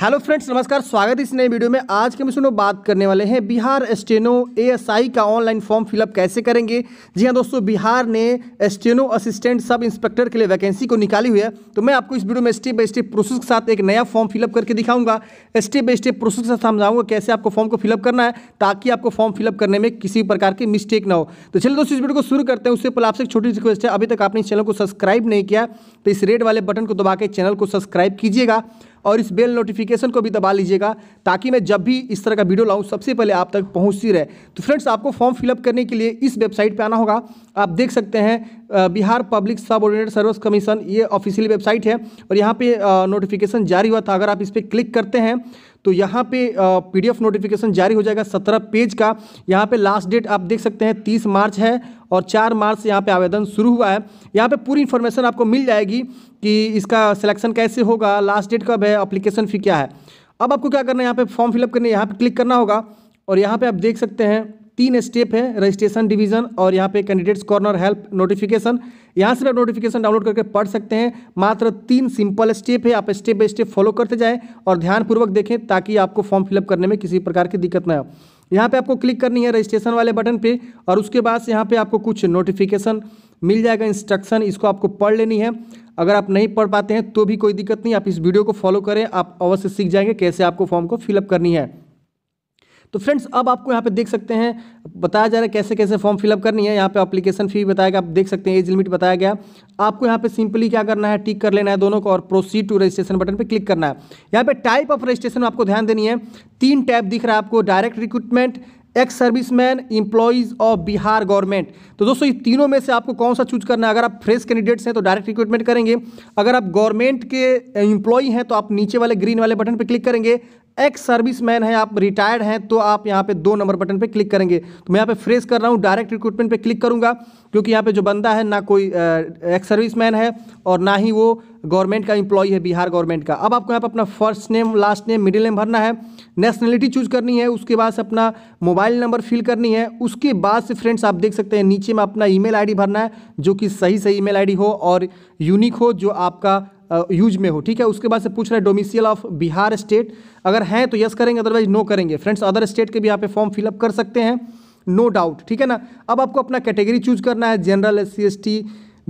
hello friends नमस्कार स्वागत है इस नए वीडियो में आज के हम सुनो बात करने वाले हैं बिहार स्टेनो एएसआई का ऑनलाइन फॉर्म फिलअप कैसे करेंगे जी हाँ दोस्तों बिहार ने स्टेनो असिस्टेंट सब इंस्पेक्टर के लिए वैकेंसी को निकाली हुई है तो मैं आपको इस वीडियो में स्टेप बाय स्टेप प्रोसेस के साथ एक नया फॉर्म फिलअप करके दिखाऊंगा स्टेप बाय स्टेप प्रोसेस के साथ समझाऊंगा कैसे आपको फॉर्म को फिलअप करना है ताकि आपको फॉर्म फिलअप करने में किसी प्रकार की मिस्टेक ना हो तो चलिए दोस्तों इस वीडियो को शुरू करते हैं उससे पहले आपसे एक छोटी रिक्वेस्ट है अभी तक आपने इस चैनल को सब्सक्राइब नहीं किया तो इस रेड वाले बटन को दबा के चैनल को सब्सक्राइब कीजिएगा और इस बेल नोटिफिकेशन को भी दबा लीजिएगा ताकि मैं जब भी इस तरह का वीडियो लाऊँ सबसे पहले आप तक पहुँचती रहे तो फ्रेंड्स आपको फॉर्म फिलअप करने के लिए इस वेबसाइट पर आना होगा आप देख सकते हैं Bihar public subordinate service commission ये ऑफिशियल वेबसाइट है और यहाँ पर नोटिफिकेशन जारी हुआ था अगर आप इस पर क्लिक करते हैं तो यहाँ पे पीडीएफ नोटिफिकेशन जारी हो जाएगा सत्रह पेज का यहाँ पे लास्ट डेट आप देख सकते हैं तीस मार्च है और चार मार्च से यहाँ पर आवेदन शुरू हुआ है यहाँ पर पूरी इन्फॉर्मेशन आपको मिल जाएगी कि इसका सिलेक्शन कैसे होगा लास्ट डेट कब है अप्लीकेशन फ़ी क्या है अब आपको क्या करना है यहाँ पर फॉर्म फिलअप है यहाँ पर क्लिक करना होगा और यहाँ पर आप देख सकते हैं तीन स्टेप है रजिस्ट्रेशन डिवीजन और यहाँ पे कैंडिडेट्स कॉर्नर हेल्प नोटिफिकेशन यहाँ से भी आप नोटिफिकेशन डाउनलोड करके पढ़ सकते हैं मात्र तीन सिंपल स्टेप है आप स्टेप बाई स्टेप फॉलो करते जाएं और ध्यानपूर्वक देखें ताकि आपको फॉर्म फिलअप करने में किसी प्रकार की दिक्कत ना हो यहाँ पर आपको क्लिक करनी है रजिस्ट्रेशन वाले बटन पर और उसके बाद से यहाँ पर आपको कुछ नोटिफिकेशन मिल जाएगा इंस्ट्रक्शन इसको आपको पढ़ लेनी है अगर आप नहीं पढ़ पाते हैं तो भी कोई दिक्कत नहीं आप इस वीडियो को फॉलो करें आप अवश्य सीख जाएंगे कैसे आपको फॉर्म को फिलअप करनी है तो फ्रेंड्स अब आपको यहाँ पे देख सकते हैं बताया जा रहा है कैसे कैसे फॉर्म फिलअप करनी है यहाँ पे अप्लीकेशन फी बताया गया आप देख सकते हैं एज लिमिट बताया गया आपको यहाँ पे सिंपली क्या करना है टिक कर लेना है दोनों को और प्रोसीड टू रजिस्ट्रेशन बटन पे क्लिक करना है यहाँ पे टाइप ऑफ रजिस्ट्रेशन आपको ध्यान देनी है तीन टाइप दिख रहा है आपको direct recruitment ex service man ऑफ बिहार गवर्नमेंट तो दोस्तों ये तीनों में से आपको कौन सा चूज करना है अगर आप फ्रेश कैंडिडेट्स हैं तो डायरेक्ट रिक्रूटमेंट करेंगे अगर आप गवर्नमेंट के इंप्लॉई हैं तो आप नीचे वाले ग्रीन वाले बटन पर क्लिक करेंगे एक्स सर्विस मैन है आप रिटायर्ड हैं तो आप यहाँ पे दो नंबर बटन पे क्लिक करेंगे तो मैं यहाँ पे फ्रेश कर रहा हूँ डायरेक्ट रिक्रूटमेंट पे क्लिक करूँगा क्योंकि यहाँ पे जो बंदा है ना कोई एक्स सर्विस मैन है और ना ही वो गवर्नमेंट का इंप्लॉई है बिहार गवर्नमेंट का अब आपको यहाँ पर अपना first name last name middle name भरना है नेशनलिटी चूज करनी है उसके बाद से अपना मोबाइल नंबर फिल करनी है उसके बाद से फ्रेंड्स आप देख सकते हैं नीचे में अपना ईमेल आईडी भरना है जो कि सही सही ईमेल आईडी हो और यूनिक हो जो आपका यूज में हो ठीक है उसके बाद से पूछ रहा है डोमिसियल ऑफ बिहार स्टेट अगर हैं तो यस करेंगे अदरवाइज नो करेंगे फ्रेंड्स अदर स्टेट के भी यहाँ पे फॉर्म फिलअप कर सकते हैं नो डाउट ठीक है ना अब आपको अपना कैटेगरी चूज करना है general S C S T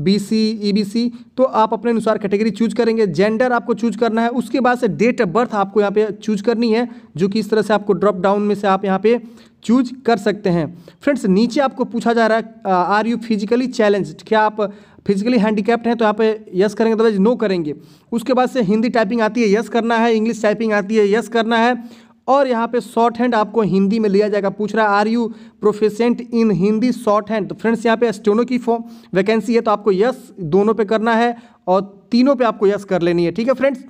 B C E B C तो आप अपने अनुसार कैटेगरी चूज करेंगे जेंडर आपको चूज करना है उसके बाद से डेट ऑफ बर्थ आपको यहाँ पे चूज करनी है जो कि इस तरह से आपको ड्रॉप डाउन में से आप यहाँ पे चूज कर सकते हैं फ्रेंड्स नीचे आपको पूछा जा रहा है आर यू फिजिकली चैलेंज क्या आप फिजिकली हैंडीकैप्ड हैं तो यहाँ पे यस करेंगे अदरवाइज नो करेंगे उसके बाद से हिंदी टाइपिंग आती है यस करना है इंग्लिश टाइपिंग आती है यस करना है और यहाँ पे शॉर्ट हैंड आपको हिंदी में लिया जाएगा पूछ रहा है are you proficient in Hindi short hand तो फ्रेंड्स यहाँ पे स्टोनो की फॉर्म वैकेंसी है तो आपको यस दोनों पे करना है और तीनों पे आपको यस कर लेनी है ठीक है फ्रेंड्स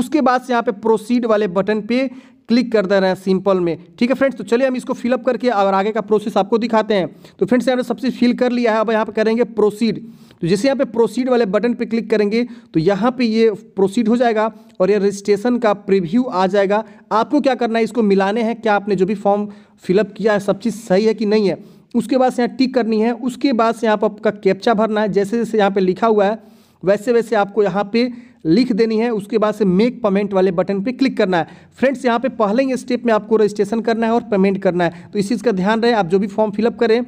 उसके बाद से यहाँ पे प्रोसीड वाले बटन पे क्लिक कर दे रहे हैं सिंपल में ठीक है फ्रेंड्स तो चलिए हम इसको फिलअप करके और आगे का प्रोसेस आपको दिखाते हैं तो फ्रेंड्स यहाँ सबसे फिल कर लिया है अब यहाँ पर करेंगे प्रोसीड तो जैसे यहाँ पे प्रोसीड वाले बटन पे क्लिक करेंगे तो यहाँ पे ये प्रोसीड हो जाएगा और ये रजिस्ट्रेशन का प्रीव्यू आ जाएगा आपको क्या करना है इसको मिलाने हैं क्या आपने जो भी फॉर्म फिलअप किया है सब चीज़ सही है कि नहीं है उसके बाद से यहाँ टिक करनी है उसके बाद से यहाँ पर आपका कैप्चा भरना है जैसे जैसे यहाँ पर लिखा हुआ है वैसे वैसे आपको यहाँ पर लिख देनी है उसके बाद से मेक पेमेंट वाले बटन पर क्लिक करना है फ्रेंड्स यहाँ पे पहले ही स्टेप में आपको रजिस्ट्रेशन करना है और पेमेंट करना है तो इस चीज़ का ध्यान रहे आप जो भी फॉर्म फिलअप करें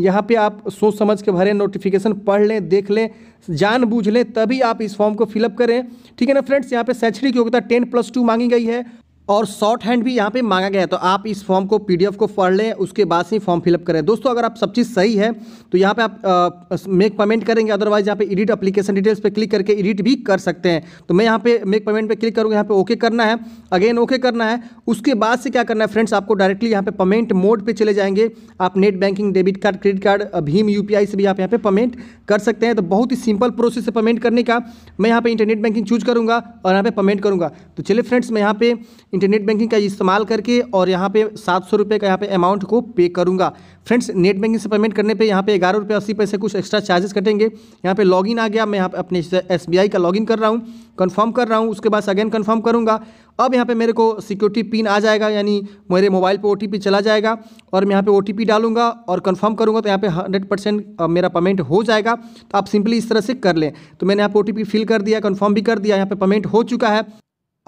यहाँ पे आप सोच समझ के भरें नोटिफिकेशन पढ़ लें देख लें जान बूझ लें तभी आप इस फॉर्म को फिलअप करें ठीक है ना फ्रेंड्स यहाँ पे शैक्षणिक योग्यता टेन प्लस टू मांगी गई है और शॉर्ट हैंड भी यहाँ पे मांगा गया है तो आप इस फॉर्म को पीडीएफ को पढ़ लें उसके बाद से ही फॉर्म फिलअप करें दोस्तों अगर आप सब चीज़ सही है तो यहाँ पे आप मेक पेमेंट करेंगे अदरवाइज यहाँ पे एडिट एप्लीकेशन डिटेल्स पे क्लिक करके एडिट भी कर सकते हैं तो मैं यहाँ पे मेक पेमेंट पे क्लिक करूँगा यहाँ पे ओके करना है अगेन ओके करना है उसके बाद से क्या करना है फ्रेंड्स आपको डायरेक्टली यहाँ पे पेमेंट मोड पर चले जाएंगे आप net banking debit card credit card भीम यू से भी आप यहाँ पे पेमेंट कर सकते हैं तो बहुत ही सिंपल प्रोसेस है पेमेंट करने का मैं यहाँ पर इंटरनेट बैंकिंग चूज करूँगा और यहाँ पर पेमेंट करूँगा तो चलिए फ्रेंड्स मैं यहाँ पे इंटरनेट बैंकिंग का इस्तेमाल करके और यहाँ पे सात सौ रुपये का यहाँ पे अमाउंट को पे करूँगा फ्रेंड्स नेट बैंकिंग से पेमेंट करने पे यहाँ पे ग्यारह रुपये अस्सी पैसे कुछ एक्स्ट्रा चार्जेस कटेंगे यहाँ पे लॉगिन आ गया मैं यहाँ पे अपने एस का लॉगिन कर रहा हूँ कन्फर्म कर रहा हूँ उसके बाद अगेन कन्फर्म करूँगा अब यहाँ पर मेरे को सिक्योरिटी पिन आ जाएगा यानी मेरे मोबाइल पर ओ चला जाएगा और मैं यहाँ पे ओ टी और कन्फर्म करूँगा तो यहाँ पे हंड्रेड परसेंट मेरा पेमेंट हो जाएगा तो आप सिंपली इस तरह से कर लें तो मैंने यहाँ पर ओ फिल कर दिया कन्फर्म भी कर दिया यहाँ पर पेमेंट हो चुका है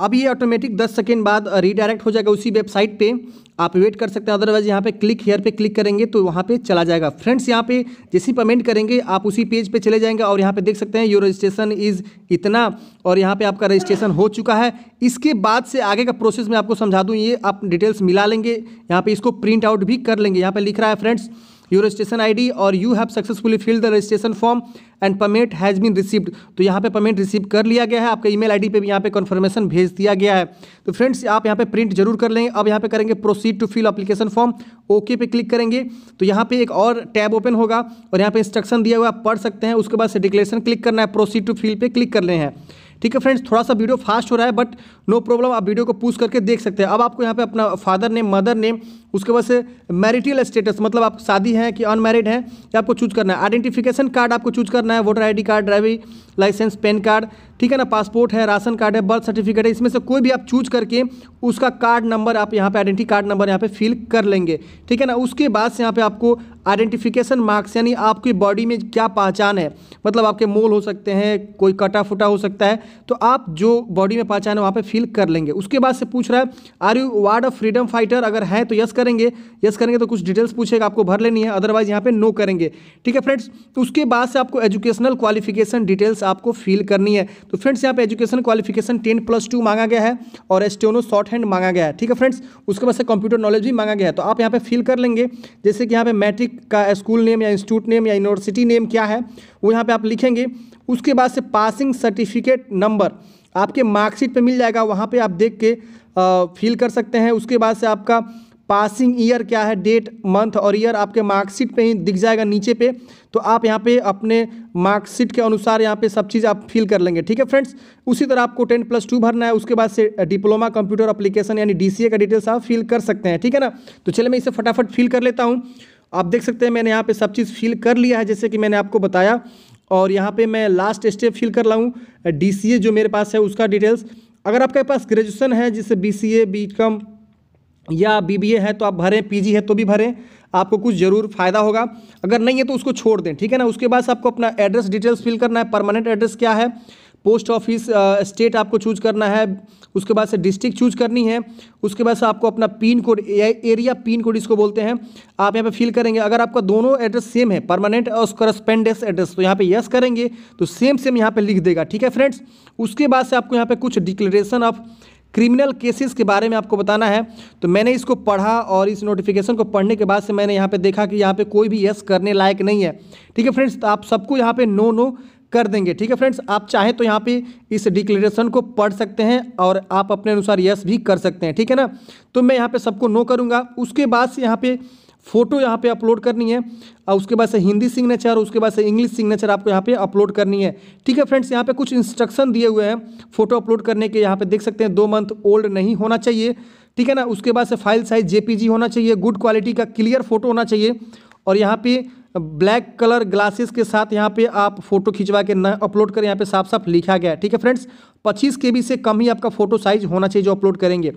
अब ये ऑटोमेटिक 10 सेकेंड बाद रीडायरेक्ट हो जाएगा उसी वेबसाइट पे आप वेट कर सकते हैं अदरवाइज यहाँ पे क्लिक हेयर पे क्लिक करेंगे तो वहाँ पे चला जाएगा फ्रेंड्स यहाँ पे जैसे पेमेंट करेंगे आप उसी पेज पे चले जाएंगे और यहाँ पे देख सकते हैं योर रजिस्ट्रेशन इज़ इतना और यहाँ पे आपका रजिस्ट्रेशन हो चुका है इसके बाद से आगे का प्रोसेस मैं आपको समझा दूँ ये आप डिटेल्स मिला लेंगे यहाँ पर इसको प्रिंट आउट भी कर लेंगे यहाँ पर लिख रहा है friends your registration I D और you have successfully fill the registration form and payment has been received तो यहाँ पे पेमेंट रिसीव कर लिया गया है आपका ई आई डी पर भी यहाँ पे कन्फर्मेशन भेज दिया गया है तो फ्रेंड्स आप यहाँ पे प्रिंट जरूर कर लेंगे अब यहाँ पे करेंगे proceed to fill application form okay पे क्लिक करेंगे तो यहाँ पे एक और टैब ओपन होगा और यहाँ पे इंस्ट्रक्शन दिया हुआ आप पढ़ सकते हैं उसके बाद से डिक्लेरेशन क्लिक करना है प्रोसीड टू फिल पे क्लिक कर रहे हैं ठीक है फ्रेंड्स थोड़ा सा वीडियो फास्ट हो रहा है बट नो प्रॉब्लम आप वीडियो को पूछ करके देख सकते हैं अब आपको यहाँ पे अपना फादर नेम मदर नेम उसके बाद से मैरिटल स्टेटस मतलब आप शादी हैं कि अनमैरिड हैं ये आपको चूज करना है आइडेंटिफिकेशन कार्ड आपको चूज करना है voter ID card driving licence PAN card ठीक है ना पासपोर्ट है राशन कार्ड है बर्थ सर्टिफिकेट है इसमें से कोई भी आप चूज करके उसका कार्ड नंबर आप यहाँ पे आइडेंटिटी कार्ड नंबर यहाँ पे फिल कर लेंगे ठीक है ना उसके बाद से यहाँ पे आपको आइडेंटिफिकेशन मार्क्स यानी आपकी बॉडी में क्या पहचान है मतलब आपके मोल हो सकते हैं कोई कटा फुटा हो सकता है तो आप जो बॉडी में पहचान है वहाँ पर फिल कर लेंगे उसके बाद से पूछ रहा है are you ward of freedom fighter अगर है तो यस करेंगे यस करेंगे तो कुछ डिटेल्स पूछेगा आपको भर लेनी है अदरवाइज यहाँ पे नो करेंगे ठीक है फ्रेंड्स तो उसके बाद से आपको एजुकेशनल क्वालिफिकेशन डिटेल्स आपको फिल करनी है तो फ्रेंड्स यहाँ पे education qualification ten plus two मांगा गया है और एस्टेनो शॉर्ट हैंड मांगा गया है ठीक है फ्रेंड्स उसके बाद से कंप्यूटर नॉलेज भी मांगा गया है तो आप यहाँ पर फिल कर लेंगे जैसे कि यहाँ पर मैट्रिक का स्कूल नेम या इंस्टीट्यूट नेम या यूनिवर्सिटी नेम क्या है वो यहाँ पर आप लिखेंगे उसके बाद से पासिंग सर्टिफिकेट नंबर आपके मार्कशीट पे मिल जाएगा वहाँ पे आप देख के आ, फील कर सकते हैं उसके बाद से आपका पासिंग ईयर क्या है डेट मंथ और ईयर आपके मार्कशीट पे ही दिख जाएगा नीचे पे तो आप यहाँ पे अपने मार्कशीट के अनुसार यहाँ पे सब चीज़ आप फिल कर लेंगे ठीक है फ्रेंड्स उसी तरह आपको टेन प्लस टू भरना है उसके बाद से डिप्लोमा कंप्यूटर अप्लीकेशन यानी डी का डिटेल्स आप फिल कर सकते हैं ठीक है ना तो चलिए मैं इसे फटाफट फिल कर लेता हूँ आप देख सकते हैं मैंने यहाँ पर सब चीज़ फिल कर लिया है जैसे कि मैंने आपको बताया और यहाँ पर मैं लास्ट स्टेप फिल कर डी सी डी जो मेरे पास है उसका डिटेल्स अगर आपके पास ग्रेजुएशन है जिससे B C A B com या बीबीए है तो आप भरें पीजी है तो भी भरें आपको कुछ ज़रूर फायदा होगा अगर नहीं है तो उसको छोड़ दें ठीक है ना उसके बाद आपको अपना एड्रेस डिटेल्स फिल करना है परमानेंट एड्रेस क्या है पोस्ट ऑफिस स्टेट आपको चूज करना है उसके बाद से डिस्ट्रिक्ट चूज करनी है उसके बाद से आपको अपना pin code area pin code इसको बोलते हैं आप यहाँ पे फिल करेंगे अगर आपका दोनों एड्रेस सेम है परमानेंट और करस्पेंडेंस एड्रेस तो यहाँ पे यस करेंगे तो सेम सेम यहाँ पे लिख देगा ठीक है फ्रेंड्स उसके बाद से आपको यहाँ पे कुछ डिक्लेरेशन ऑफ क्रिमिनल केसेस के बारे में आपको बताना है तो मैंने इसको पढ़ा और इस नोटिफिकेशन को पढ़ने के बाद से मैंने यहाँ पे देखा कि यहाँ पे कोई भी यस करने लायक नहीं है ठीक है फ्रेंड्स तो आप सबको यहाँ पे नो नो कर देंगे ठीक है फ्रेंड्स आप चाहें तो यहाँ पे इस डिक्लेरेशन को पढ़ सकते हैं और आप अपने अनुसार यस भी कर सकते हैं ठीक है ना तो मैं यहाँ पर सबको नो करूँगा उसके बाद से यहाँ पर फोटो यहाँ पे अपलोड करनी है और उसके बाद से हिंदी सिग्नेचर उसके बाद से इंग्लिश सिग्नेचर आपको यहाँ पे अपलोड करनी है ठीक है फ्रेंड्स यहाँ पे कुछ इंस्ट्रक्शन दिए हुए हैं फोटो अपलोड करने के यहाँ पे देख सकते हैं दो मंथ ओल्ड नहीं होना चाहिए ठीक है ना उसके बाद से फाइल साइज जे होना चाहिए गुड क्वालिटी का क्लियर फोटो होना चाहिए और यहाँ पे ब्लैक कलर ग्लासेस के साथ यहाँ पे आप फोटो खिंचवा के न अपलोड करें यहाँ पे साफ साफ लिखा गया है ठीक है फ्रेंड्स 25 के बी से कम ही आपका फोटो साइज होना चाहिए जो अपलोड करेंगे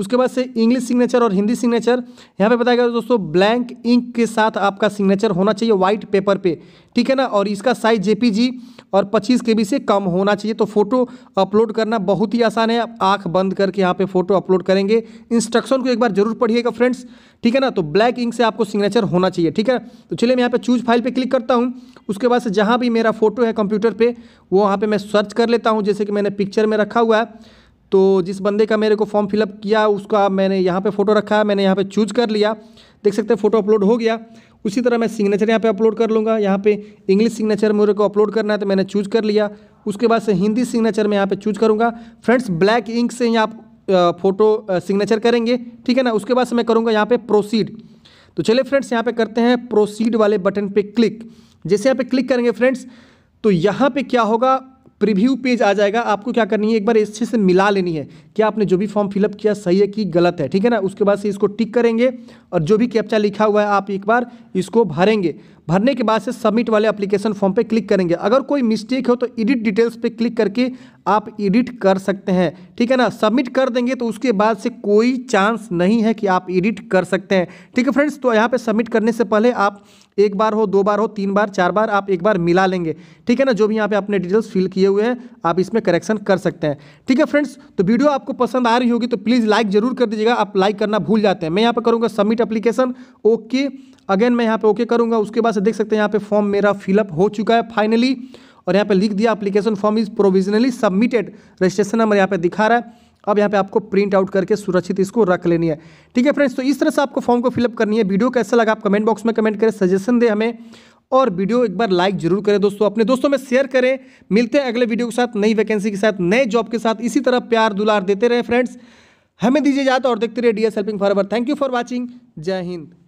उसके बाद से इंग्लिश सिग्नेचर और हिंदी सिग्नेचर यहाँ पे बताया गया दोस्तों ब्लैंक इंक के साथ आपका सिग्नेचर होना चाहिए वाइट पेपर पे ठीक है ना और इसका साइज जे और 25 के से कम होना चाहिए तो फोटो अपलोड करना बहुत ही आसान है आप आँख बंद करके यहाँ पे फोटो अपलोड करेंगे इंस्ट्रक्शन को एक बार जरूर पढ़िएगा फ्रेंड्स ठीक है ना तो ब्लैक इंक से आपको सिग्नेचर होना चाहिए ठीक है तो चलिए मैं यहाँ पे चूज फाइल पे क्लिक करता हूँ उसके बाद से जहाँ भी मेरा फोटो है कंप्यूटर पे वो वहाँ पे मैं सर्च कर लेता हूँ जैसे कि मैंने पिक्चर में रखा हुआ है तो जिस बंदे का मेरे को फॉर्म फिलअप किया उसका मैंने यहाँ पे फ़ोटो रखा है मैंने यहाँ पे चूज कर लिया देख सकते हैं फ़ोटो अपलोड हो गया उसी तरह मैं सिग्नेचर यहाँ पे अपलोड कर लूँगा यहाँ पे इंग्लिश सिग्नेचर मेरे को अपलोड करना है तो मैंने चूज कर लिया उसके बाद से हिंदी सिग्नेचर मैं यहाँ पर चूज करूँगा फ्रेंड्स ब्लैक इंक से यहाँ फोटो सिग्नेचर करेंगे ठीक है ना उसके बाद से मैं करूँगा यहाँ पर प्रोसीड तो चलिए फ्रेंड्स यहाँ पर करते हैं प्रोसीड वाले बटन पर क्लिक जैसे यहाँ पर क्लिक करेंगे फ्रेंड्स तो यहाँ पर क्या होगा प्रीव्यू पेज आ जाएगा आपको क्या करनी है एक बार अच्छे से मिला लेनी है कि आपने जो भी फॉर्म फिलअप किया सही है कि गलत है ठीक है ना उसके बाद से इसको टिक करेंगे और जो भी कैप्चा लिखा हुआ है आप एक बार इसको भरेंगे भरने के बाद से सबमिट वाले एप्लीकेशन फॉर्म पे क्लिक करेंगे अगर कोई मिस्टेक हो तो एडिट डिटेल्स पे क्लिक करके आप एडिट कर सकते हैं ठीक है ना सबमिट कर देंगे तो उसके बाद से कोई चांस नहीं है कि आप एडिट कर सकते हैं ठीक है फ्रेंड्स तो यहाँ पे सबमिट करने से पहले आप एक बार हो दो बार हो तीन बार चार बार आप एक बार मिला लेंगे ठीक है ना जो भी यहाँ पे आपने डिटेल्स फिल किए हुए हैं आप इसमें करेक्शन कर सकते हैं ठीक है फ्रेंड्स तो वीडियो आपको पसंद आ रही होगी तो प्लीज़ लाइक जरूर कर दीजिएगा आप लाइक करना भूल जाते हैं मैं यहाँ पर करूँगा सबमिट अप्लीकेशन ओके अगेन मैं यहाँ पर ओके करूँगा उसके बाद देख सकते हैं यहाँ पर फॉर्म मेरा फिलअप हो चुका है फाइनली और यहाँ पर लिख दिया application form is provisionally submitted registration number यहाँ पर दिखा रहा है अब यहाँ पे आपको प्रिंट आउट करके सुरक्षित इसको रख लेनी है ठीक है फ्रेंड्स तो इस तरह से आपको फॉर्म को फिलअप करनी है वीडियो कैसा लगा आप कमेंट बॉक्स में कमेंट करें सजेशन दे हमें और वीडियो एक बार लाइक जरूर करें दोस्तों अपने दोस्तों में शेयर करें मिलते हैं अगले वीडियो के साथ नई वैकेंसी के साथ नए जॉब के साथ इसी तरह प्यार दुलार देते रहे फ्रेंड्स हमें दीजिए याद और देखते रहे D S helping for thank you for watching जय हिंद